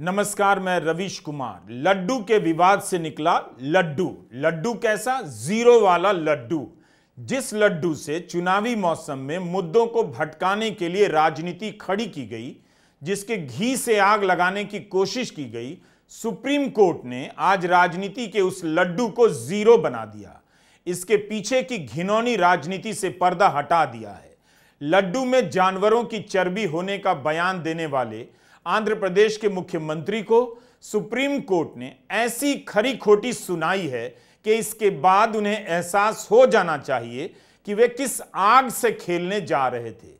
नमस्कार मैं रविश कुमार लड्डू के विवाद से निकला लड्डू लड्डू कैसा जीरो वाला लड्डू जिस लड्डू से चुनावी मौसम में मुद्दों को भटकाने के लिए राजनीति खड़ी की गई जिसके घी से आग लगाने की कोशिश की गई सुप्रीम कोर्ट ने आज राजनीति के उस लड्डू को जीरो बना दिया इसके पीछे की घिनौनी राजनीति से पर्दा हटा दिया है लड्डू में जानवरों की चर्बी होने का बयान देने वाले आंध्र प्रदेश के मुख्यमंत्री को सुप्रीम कोर्ट ने ऐसी खरी खोटी सुनाई है कि इसके बाद उन्हें एहसास हो जाना चाहिए कि वे किस आग से खेलने जा रहे थे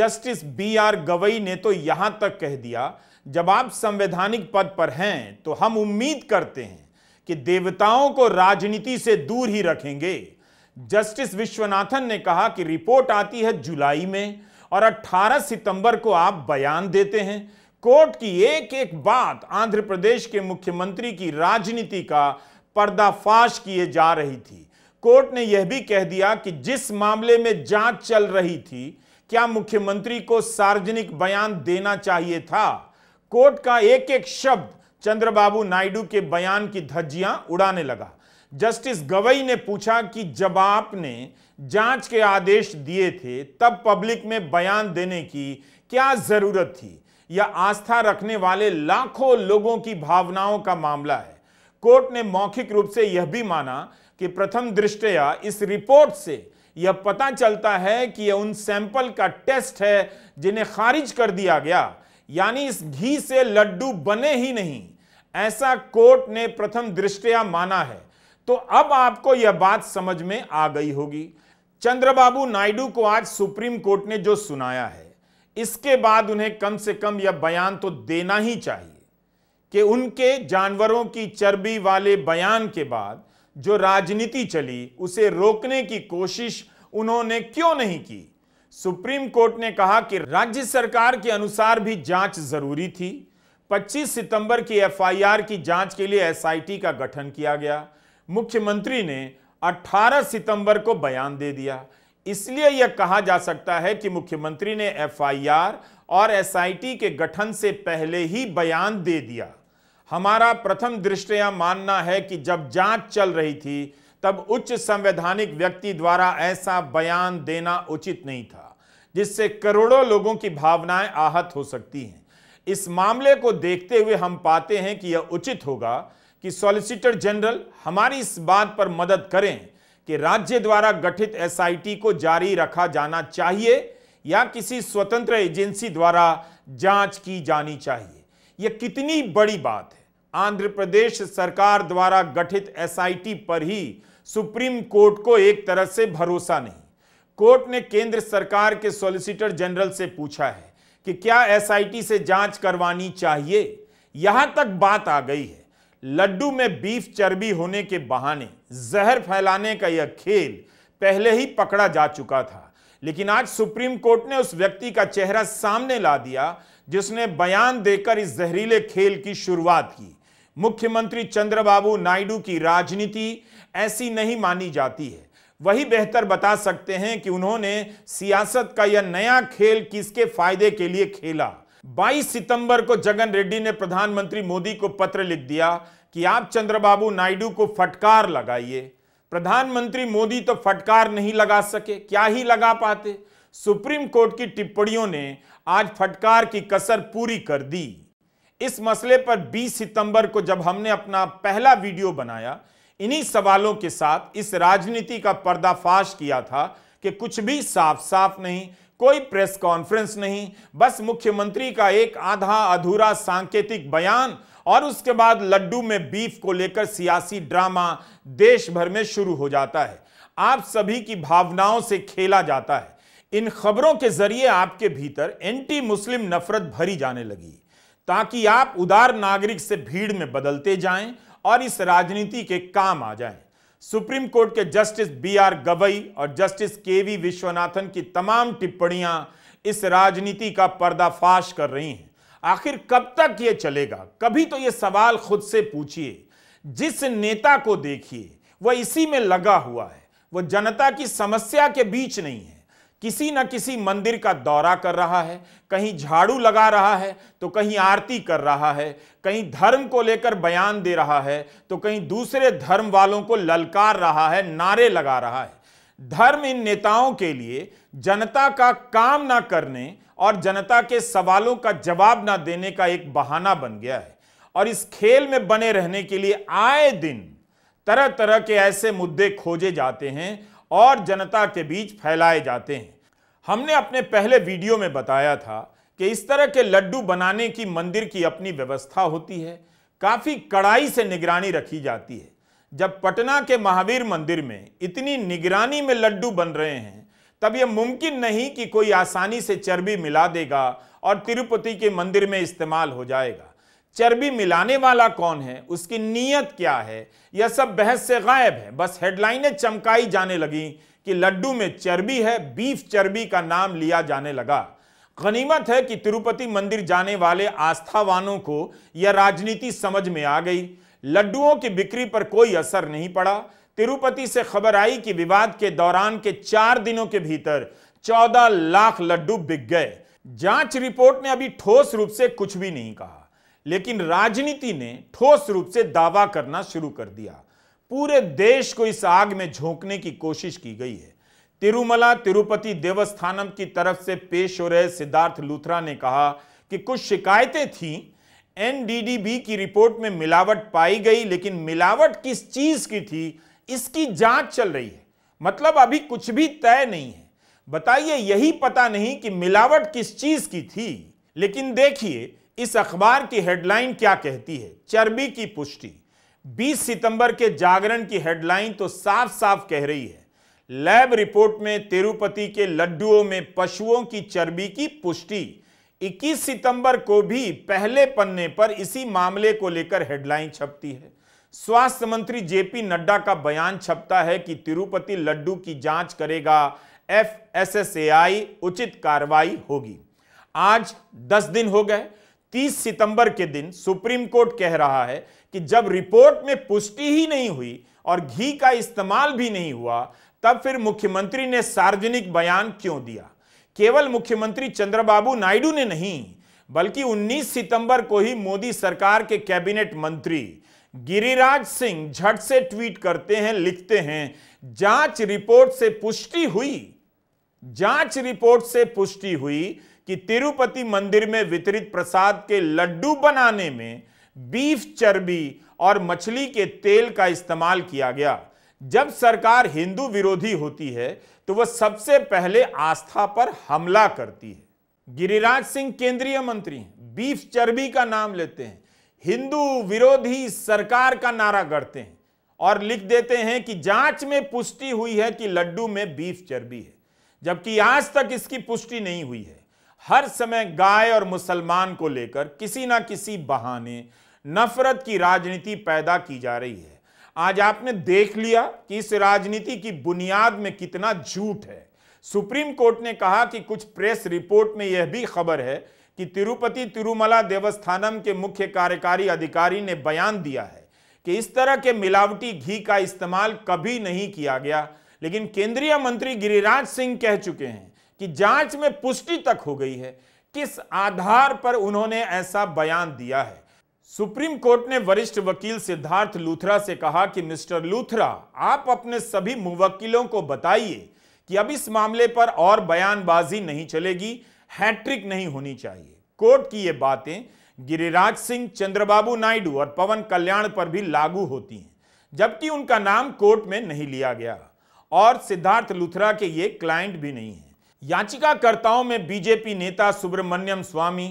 जस्टिस बी आर गवई ने तो यहां तक कह दिया जब आप संवैधानिक पद पर हैं तो हम उम्मीद करते हैं कि देवताओं को राजनीति से दूर ही रखेंगे जस्टिस विश्वनाथन ने कहा कि रिपोर्ट आती है जुलाई में और 18 सितंबर को आप बयान देते हैं कोर्ट की एक एक बात आंध्र प्रदेश के मुख्यमंत्री की राजनीति का पर्दाफाश किए जा रही थी कोर्ट ने यह भी कह दिया कि जिस मामले में जांच चल रही थी क्या मुख्यमंत्री को सार्वजनिक बयान देना चाहिए था कोर्ट का एक एक शब्द चंद्रबाबू नायडू के बयान की धज्जियां उड़ाने लगा जस्टिस गवई ने पूछा कि जब आपने जांच के आदेश दिए थे तब पब्लिक में बयान देने की क्या जरूरत थी या आस्था रखने वाले लाखों लोगों की भावनाओं का मामला है कोर्ट ने मौखिक रूप से यह भी माना कि प्रथम दृष्टया इस रिपोर्ट से यह पता चलता है कि यह उन सैंपल का टेस्ट है जिन्हें खारिज कर दिया गया यानी इस घी से लड्डू बने ही नहीं ऐसा कोर्ट ने प्रथम दृष्टया माना है तो अब आपको यह बात समझ में आ गई होगी चंद्रबाबू नायडू को आज सुप्रीम कोर्ट ने जो सुनाया है इसके बाद उन्हें कम से कम यह बयान तो देना ही चाहिए कि उनके जानवरों की चर्बी वाले बयान के बाद जो राजनीति चली उसे रोकने की कोशिश उन्होंने क्यों नहीं की सुप्रीम कोर्ट ने कहा कि राज्य सरकार के अनुसार भी जांच जरूरी थी 25 सितंबर की एफआईआर की जांच के लिए एसआईटी का गठन किया गया मुख्यमंत्री ने 18 सितंबर को बयान दे दिया इसलिए यह कहा जा सकता है कि मुख्यमंत्री ने एफआईआर और एसआईटी के गठन से पहले ही बयान दे दिया हमारा प्रथम दृष्टया मानना है कि जब जांच चल रही थी तब उच्च संवैधानिक व्यक्ति द्वारा ऐसा बयान देना उचित नहीं था जिससे करोड़ों लोगों की भावनाएं आहत हो सकती हैं इस मामले को देखते हुए हम पाते हैं कि यह उचित होगा कि सॉलिसिटर जनरल हमारी इस बात पर मदद करें कि राज्य द्वारा गठित एसआईटी को जारी रखा जाना चाहिए या किसी स्वतंत्र एजेंसी द्वारा जांच की जानी चाहिए यह कितनी बड़ी बात है आंध्र प्रदेश सरकार द्वारा गठित एसआईटी पर ही सुप्रीम कोर्ट को एक तरह से भरोसा नहीं कोर्ट ने केंद्र सरकार के सॉलिसिटर जनरल से पूछा है कि क्या एसआईटी से जांच करवानी चाहिए यहां तक बात आ गई है लड्डू में बीफ चर्बी होने के बहाने जहर फैलाने का यह खेल पहले ही पकड़ा जा चुका था लेकिन आज सुप्रीम कोर्ट ने उस व्यक्ति का चेहरा सामने ला दिया जिसने बयान देकर इस जहरीले खेल की शुरुआत की मुख्यमंत्री चंद्रबाबू नायडू की राजनीति ऐसी नहीं मानी जाती है वही बेहतर बता सकते हैं कि उन्होंने सियासत का यह नया खेल किसके फायदे के लिए खेला 22 सितंबर को जगन रेड्डी ने प्रधानमंत्री मोदी को पत्र लिख दिया कि आप चंद्रबाबू नायडू को फटकार लगाइए प्रधानमंत्री मोदी तो फटकार नहीं लगा सके क्या ही लगा पाते सुप्रीम कोर्ट की टिप्पणियों ने आज फटकार की कसर पूरी कर दी इस मसले पर 20 सितंबर को जब हमने अपना पहला वीडियो बनाया इन्हीं सवालों के साथ इस राजनीति का पर्दाफाश किया था कि कुछ भी साफ साफ नहीं कोई प्रेस कॉन्फ्रेंस नहीं बस मुख्यमंत्री का एक आधा अधूरा सांकेतिक बयान और उसके बाद लड्डू में बीफ को लेकर सियासी ड्रामा देश भर में शुरू हो जाता है आप सभी की भावनाओं से खेला जाता है इन खबरों के जरिए आपके भीतर एंटी मुस्लिम नफरत भरी जाने लगी ताकि आप उदार नागरिक से भीड़ में बदलते जाएं और इस राजनीति के काम आ जाएं। सुप्रीम कोर्ट के जस्टिस बी आर गवई और जस्टिस के वी विश्वनाथन की तमाम टिप्पणियां इस राजनीति का पर्दाफाश कर रही हैं आखिर कब तक ये चलेगा कभी तो ये सवाल खुद से पूछिए जिस नेता को देखिए वह इसी में लगा हुआ है वह जनता की समस्या के बीच नहीं है किसी न किसी मंदिर का दौरा कर रहा है कहीं झाड़ू लगा रहा है तो कहीं आरती कर रहा है कहीं धर्म को लेकर बयान दे रहा है तो कहीं दूसरे धर्म वालों को ललकार रहा है नारे लगा रहा है धर्म इन नेताओं के लिए जनता का काम ना करने और जनता के सवालों का जवाब ना देने का एक बहाना बन गया है और इस खेल में बने रहने के लिए आए दिन तरह तरह के ऐसे मुद्दे खोजे जाते हैं और जनता के बीच फैलाए जाते हैं हमने अपने पहले वीडियो में बताया था कि इस तरह के लड्डू बनाने की मंदिर की अपनी व्यवस्था होती है काफ़ी कड़ाई से निगरानी रखी जाती है जब पटना के महावीर मंदिर में इतनी निगरानी में लड्डू बन रहे हैं तब यह मुमकिन नहीं कि कोई आसानी से चर्बी मिला देगा और तिरुपति के मंदिर में इस्तेमाल हो जाएगा चर्बी मिलाने वाला कौन है उसकी नीयत क्या है यह सब बहस से गायब है बस हेडलाइनें चमकाई जाने लगी कि लड्डू में चर्बी है बीफ चर्बी का नाम लिया जाने लगा गनीमत है कि तिरुपति मंदिर जाने वाले आस्थावानों को यह राजनीति समझ में आ गई लड्डुओं की बिक्री पर कोई असर नहीं पड़ा तिरुपति से खबर आई कि विवाद के दौरान के चार दिनों के भीतर चौदह लाख लड्डू बिक गए जांच रिपोर्ट ने अभी ठोस रूप से कुछ भी नहीं कहा लेकिन राजनीति ने ठोस रूप से दावा करना शुरू कर दिया पूरे देश को इस आग में झोंकने की कोशिश की गई है तिरुमला तिरुपति देवस्थानम की तरफ से पेश हो रहे सिद्धार्थ लूथरा ने कहा कि कुछ शिकायतें थीं एनडीडीबी की रिपोर्ट में मिलावट पाई गई लेकिन मिलावट किस चीज की थी इसकी जांच चल रही है मतलब अभी कुछ भी तय नहीं है बताइए यही पता नहीं कि मिलावट किस चीज की थी लेकिन देखिए इस अखबार की हेडलाइन क्या कहती है चर्बी की पुष्टि 20 सितंबर के जागरण की हेडलाइन तो साफ साफ कह रही है लैब रिपोर्ट में तिरुपति के लड्डुओं में पशुओं की चर्बी की पुष्टि 21 सितंबर को भी पहले पन्ने पर इसी मामले को लेकर हेडलाइन छपती है स्वास्थ्य मंत्री जेपी नड्डा का बयान छपता है कि तिरुपति लड्डू की जांच करेगा एफ उचित कार्रवाई होगी आज 10 दिन हो गए 30 सितंबर के दिन सुप्रीम कोर्ट कह रहा है कि जब रिपोर्ट में पुष्टि ही नहीं हुई और घी का इस्तेमाल भी नहीं हुआ तब फिर मुख्यमंत्री ने सार्वजनिक बयान क्यों दिया केवल मुख्यमंत्री चंद्रबाबू नायडू ने नहीं बल्कि 19 सितंबर को ही मोदी सरकार के कैबिनेट मंत्री गिरिराज सिंह झट से ट्वीट करते हैं लिखते हैं जांच रिपोर्ट से पुष्टि हुई जांच रिपोर्ट से पुष्टि हुई कि तिरुपति मंदिर में वितरित प्रसाद के लड्डू बनाने में बीफ चर्बी और मछली के तेल का इस्तेमाल किया गया जब सरकार हिंदू विरोधी होती है तो वह सबसे पहले आस्था पर हमला करती है गिरिराज सिंह केंद्रीय मंत्री हैं बीफ चर्बी का नाम लेते हैं हिंदू विरोधी सरकार का नारा गढ़ते हैं और लिख देते हैं कि जांच में पुष्टि हुई है कि लड्डू में बीफ चर्बी है जबकि आज तक इसकी पुष्टि नहीं हुई है हर समय गाय और मुसलमान को लेकर किसी ना किसी बहाने नफरत की राजनीति पैदा की जा रही है आज आपने देख लिया कि इस राजनीति की बुनियाद में कितना झूठ है सुप्रीम कोर्ट ने कहा कि कुछ प्रेस रिपोर्ट में यह भी खबर है कि तिरुपति तिरुमला देवस्थानम के मुख्य कार्यकारी अधिकारी ने बयान दिया है कि इस तरह के मिलावटी घी का इस्तेमाल कभी नहीं किया गया लेकिन केंद्रीय मंत्री गिरिराज सिंह कह चुके हैं कि जांच में पुष्टि तक हो गई है किस आधार पर उन्होंने ऐसा बयान दिया है सुप्रीम कोर्ट ने वरिष्ठ वकील सिद्धार्थ लूथरा से कहा कि मिस्टर लूथरा आप अपने सभी मुवक्किलों को बताइए कि अब इस मामले पर और बयानबाजी नहीं चलेगी हैट्रिक नहीं होनी चाहिए कोर्ट की ये बातें गिरिराज सिंह चंद्रबाबू नायडू और पवन कल्याण पर भी लागू होती हैं जबकि उनका नाम कोर्ट में नहीं लिया गया और सिद्धार्थ लुथरा के ये क्लाइंट भी नहीं हैं याचिकाकर्ताओं में बीजेपी नेता सुब्रमण्यम स्वामी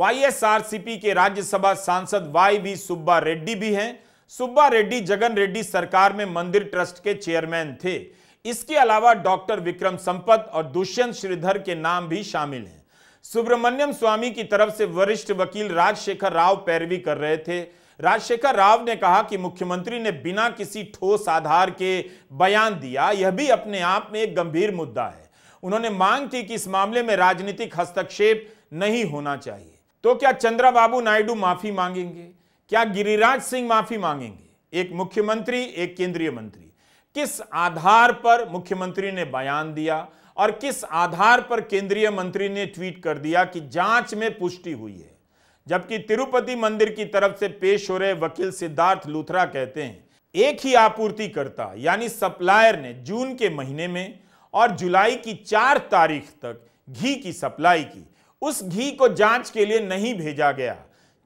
वाईएसआरसीपी के राज्यसभा सांसद वाई वी सुब्बा रेड्डी भी हैं सुब्बा रेड्डी जगन रेड्डी सरकार में मंदिर ट्रस्ट के चेयरमैन थे इसके अलावा डॉक्टर विक्रम संपत और दुष्यंत श्रीधर के नाम भी शामिल हैं सुब्रमण्यम स्वामी की तरफ से वरिष्ठ वकील राजशेखर राव पैरवी कर रहे थे राजशेखर राव ने कहा कि मुख्यमंत्री ने बिना किसी ठोस आधार के बयान दिया यह भी अपने आप में एक गंभीर मुद्दा है उन्होंने मांग की कि इस मामले में राजनीतिक हस्तक्षेप नहीं होना चाहिए तो क्या चंद्रा बाबू नायडू माफी मांगेंगे क्या गिरिराज सिंह माफी मांगेंगे एक मुख्यमंत्री एक केंद्रीय मंत्री किस आधार पर मुख्यमंत्री ने बयान दिया और किस आधार पर केंद्रीय मंत्री ने ट्वीट कर दिया कि जांच में पुष्टि हुई है जबकि तिरुपति मंदिर की तरफ से पेश हो रहे वकील सिद्धार्थ लूथरा कहते हैं एक ही आपूर्तिकर्ता यानी सप्लायर ने जून के महीने में और जुलाई की चार तारीख तक घी की सप्लाई की उस घी को जांच के लिए नहीं भेजा गया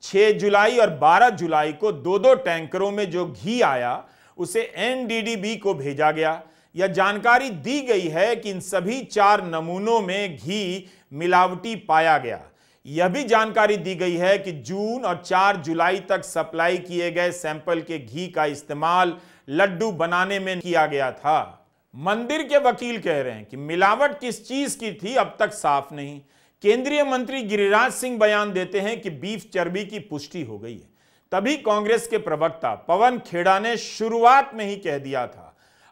6 जुलाई और 12 जुलाई को दो दो टैंकरों में जो घी आया उसे एनडीडीबी को भेजा गया यह जानकारी दी गई है कि इन सभी चार नमूनों में घी मिलावटी पाया गया यह भी जानकारी दी गई है कि जून और चार जुलाई तक सप्लाई किए गए सैंपल के घी का इस्तेमाल लड्डू बनाने में किया गया था मंदिर के वकील कह रहे हैं कि मिलावट किस चीज की थी अब तक साफ नहीं केंद्रीय मंत्री गिरिराज सिंह बयान देते हैं कि बीफ चर्बी की पुष्टि हो गई है तभी कांग्रेस के प्रवक्ता पवन खेड़ा ने शुरुआत में ही कह दिया था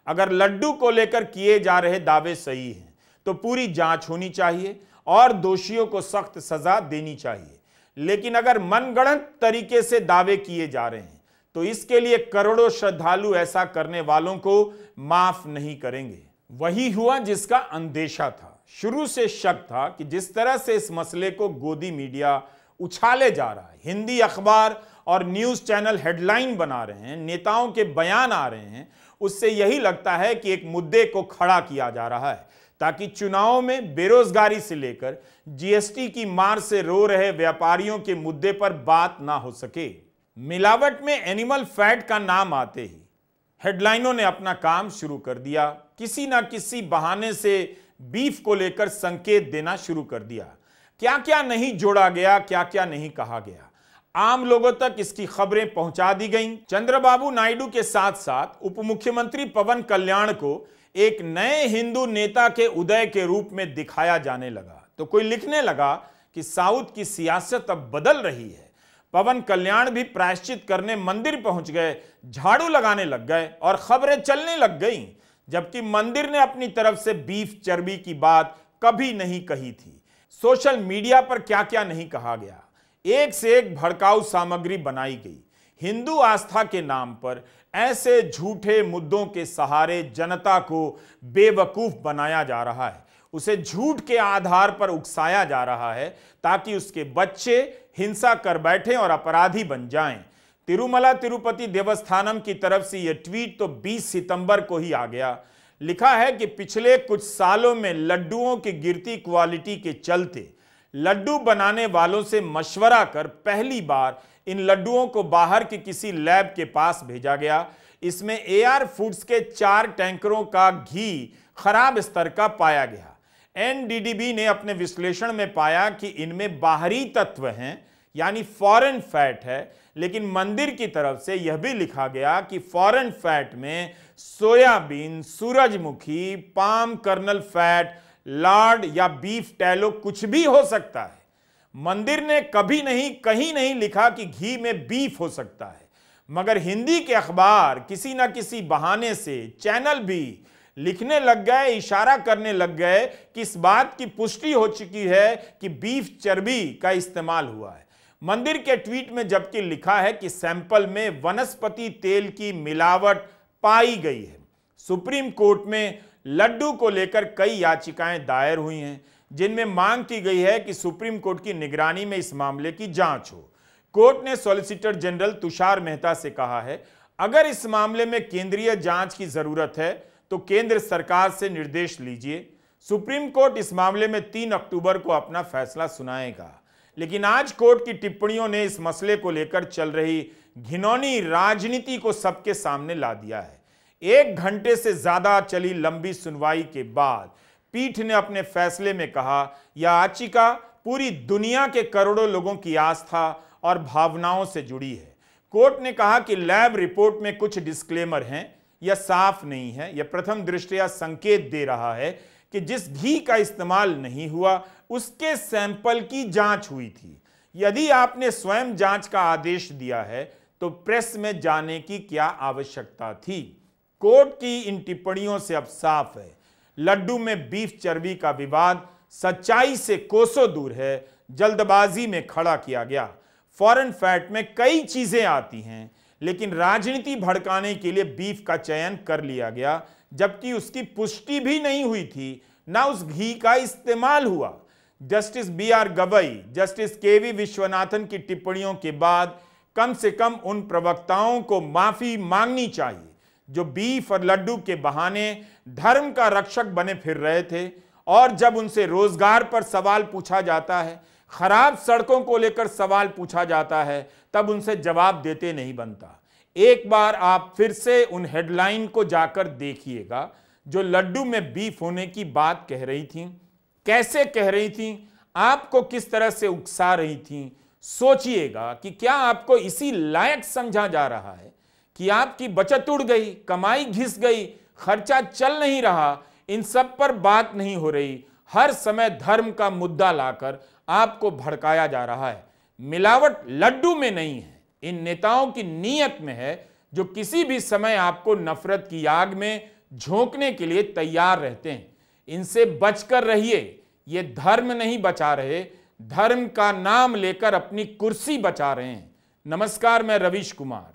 अगर लड्डू को लेकर किए जा रहे दावे सही हैं तो पूरी जांच होनी चाहिए और दोषियों को सख्त सजा देनी चाहिए लेकिन अगर मनगढ़ंत तरीके से दावे किए जा रहे हैं तो इसके लिए करोड़ों श्रद्धालु ऐसा करने वालों को माफ नहीं करेंगे वही हुआ जिसका अंदेशा था शुरू से शक था कि जिस तरह से इस मसले को गोदी मीडिया उछाले जा रहा है हिंदी अखबार और न्यूज़ चैनल हेडलाइन बना रहे हैं नेताओं के बयान आ रहे हैं उससे यही लगता है कि एक मुद्दे को खड़ा किया जा रहा है ताकि चुनाव में बेरोजगारी से लेकर जीएसटी की मार से रो रहे व्यापारियों के मुद्दे पर बात ना हो सके मिलावट में एनिमल फैट का नाम आते ही हेडलाइनों ने अपना काम शुरू कर दिया किसी ना किसी बहाने से बीफ को लेकर संकेत देना शुरू कर दिया क्या क्या नहीं जोड़ा गया क्या क्या नहीं कहा गया आम लोगों तक इसकी खबरें पहुंचा दी गईं। चंद्रबाबू नायडू के साथ साथ उप मुख्यमंत्री पवन कल्याण को एक नए हिंदू नेता के उदय के रूप में दिखाया जाने लगा तो कोई लिखने लगा कि साउथ की सियासत अब बदल रही है पवन कल्याण भी प्रायश्चित करने मंदिर पहुंच गए झाड़ू लगाने लग गए और खबरें चलने लग गईं जबकि मंदिर ने अपनी तरफ से बीफ चर्बी की बात कभी नहीं कही थी सोशल मीडिया पर क्या क्या नहीं कहा गया एक से एक भड़काऊ सामग्री बनाई गई हिंदू आस्था के नाम पर ऐसे झूठे मुद्दों के सहारे जनता को बेवकूफ बनाया जा रहा है उसे झूठ के आधार पर उकसाया जा रहा है ताकि उसके बच्चे हिंसा कर बैठे और अपराधी बन जाएं। तिरुमला तिरुपति देवस्थानम की तरफ से यह ट्वीट तो 20 सितंबर को ही आ गया लिखा है कि पिछले कुछ सालों में लड्डुओं की गिरती क्वालिटी के चलते लड्डू बनाने वालों से मशवरा कर पहली बार इन लड्डुओं को बाहर के किसी लैब के पास भेजा गया इसमें एआर फूड्स के चार टैंकरों का घी खराब स्तर का पाया गया एनडीडीबी ने अपने विश्लेषण में पाया कि इनमें बाहरी तत्व हैं यानी फॉरेन फैट है लेकिन मंदिर की तरफ से यह भी लिखा गया कि फॉरेन फैट में सोयाबीन सूरजमुखी पाम कर्नल फैट लॉर्ड या बीफ टैलो कुछ भी हो सकता है मंदिर ने कभी नहीं कहीं नहीं लिखा कि घी में बीफ हो सकता है मगर हिंदी के अखबार किसी ना किसी बहाने से चैनल भी लिखने लग गए इशारा करने लग गए कि इस बात की पुष्टि हो चुकी है कि बीफ चर्बी का इस्तेमाल हुआ है मंदिर के ट्वीट में जबकि लिखा है कि सैंपल में वनस्पति तेल की मिलावट पाई गई है सुप्रीम कोर्ट में लड्डू को लेकर कई याचिकाएं दायर हुई हैं जिनमें मांग की गई है कि सुप्रीम कोर्ट की निगरानी में इस मामले की जांच हो कोर्ट ने सॉलिसिटर जनरल तुषार मेहता से कहा है अगर इस मामले में केंद्रीय जांच की जरूरत है तो केंद्र सरकार से निर्देश लीजिए सुप्रीम कोर्ट इस मामले में तीन अक्टूबर को अपना फैसला सुनाएगा लेकिन आज कोर्ट की टिप्पणियों ने इस मसले को लेकर चल रही घिनौनी राजनीति को सबके सामने ला दिया है एक घंटे से ज्यादा चली लंबी सुनवाई के बाद पीठ ने अपने फैसले में कहा यह याचिका पूरी दुनिया के करोड़ों लोगों की आस्था और भावनाओं से जुड़ी है कोर्ट ने कहा कि लैब रिपोर्ट में कुछ डिस्क्लेमर हैं यह साफ नहीं है यह प्रथम दृष्टया संकेत दे रहा है कि जिस घी का इस्तेमाल नहीं हुआ उसके सैंपल की जांच हुई थी यदि आपने स्वयं जांच का आदेश दिया है तो प्रेस में जाने की क्या आवश्यकता थी कोर्ट की इन टिप्पणियों से अब साफ है लड्डू में बीफ चर्बी का विवाद सच्चाई से कोसों दूर है जल्दबाजी में खड़ा किया गया फॉरेन फैट में कई चीजें आती हैं लेकिन राजनीति भड़काने के लिए बीफ का चयन कर लिया गया जबकि उसकी पुष्टि भी नहीं हुई थी ना उस घी का इस्तेमाल हुआ justice B R Gavai justice K V Viswanathan की टिप्पणियों के बाद कम से कम उन प्रवक्ताओं को माफी मांगनी चाहिए जो बीफ और लड्डू के बहाने धर्म का रक्षक बने फिर रहे थे और जब उनसे रोजगार पर सवाल पूछा जाता है खराब सड़कों को लेकर सवाल पूछा जाता है तब उनसे जवाब देते नहीं बनता एक बार आप फिर से उन हेडलाइन को जाकर देखिएगा जो लड्डू में बीफ होने की बात कह रही थी कैसे कह रही थी आपको किस तरह से उकसा रही थी सोचिएगा कि क्या आपको इसी लायक समझा जा रहा है कि आपकी बचत उड़ गई कमाई घिस गई खर्चा चल नहीं रहा इन सब पर बात नहीं हो रही हर समय धर्म का मुद्दा लाकर आपको भड़काया जा रहा है मिलावट लड्डू में नहीं है इन नेताओं की नीयत में है जो किसी भी समय आपको नफरत की आग में झोंकने के लिए तैयार रहते हैं इनसे बचकर रहिए ये धर्म नहीं बचा रहे धर्म का नाम लेकर अपनी कुर्सी बचा रहे हैं नमस्कार मैं रवीश कुमार